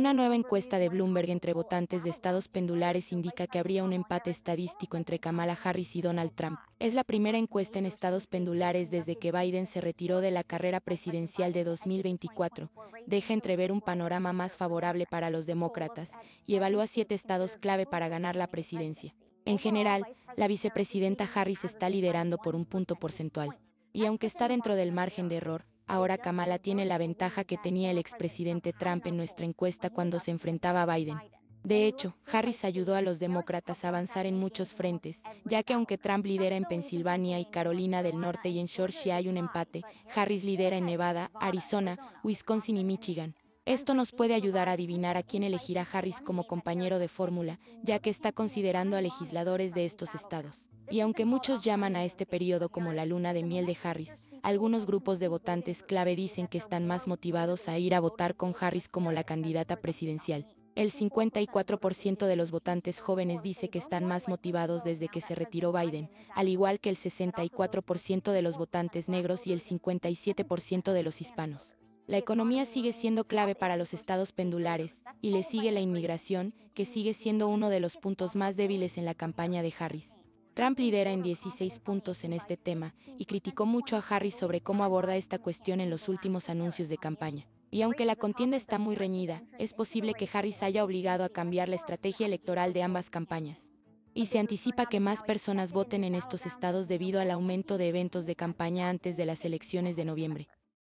Una nueva encuesta de Bloomberg entre votantes de estados pendulares indica que habría un empate estadístico entre Kamala Harris y Donald Trump. Es la primera encuesta en estados pendulares desde que Biden se retiró de la carrera presidencial de 2024. Deja entrever un panorama más favorable para los demócratas y evalúa siete estados clave para ganar la presidencia. En general, la vicepresidenta Harris está liderando por un punto porcentual. Y aunque está dentro del margen de error, Ahora Kamala tiene la ventaja que tenía el expresidente Trump en nuestra encuesta cuando se enfrentaba a Biden. De hecho, Harris ayudó a los demócratas a avanzar en muchos frentes, ya que aunque Trump lidera en Pensilvania y Carolina del Norte y en Georgia hay un empate, Harris lidera en Nevada, Arizona, Wisconsin y Michigan. Esto nos puede ayudar a adivinar a quién elegirá Harris como compañero de fórmula, ya que está considerando a legisladores de estos estados. Y aunque muchos llaman a este periodo como la luna de miel de Harris, algunos grupos de votantes clave dicen que están más motivados a ir a votar con Harris como la candidata presidencial. El 54% de los votantes jóvenes dice que están más motivados desde que se retiró Biden, al igual que el 64% de los votantes negros y el 57% de los hispanos. La economía sigue siendo clave para los estados pendulares, y le sigue la inmigración, que sigue siendo uno de los puntos más débiles en la campaña de Harris. Trump lidera en 16 puntos en este tema y criticó mucho a Harris sobre cómo aborda esta cuestión en los últimos anuncios de campaña. Y aunque la contienda está muy reñida, es posible que Harris haya obligado a cambiar la estrategia electoral de ambas campañas. Y se anticipa que más personas voten en estos estados debido al aumento de eventos de campaña antes de las elecciones de noviembre.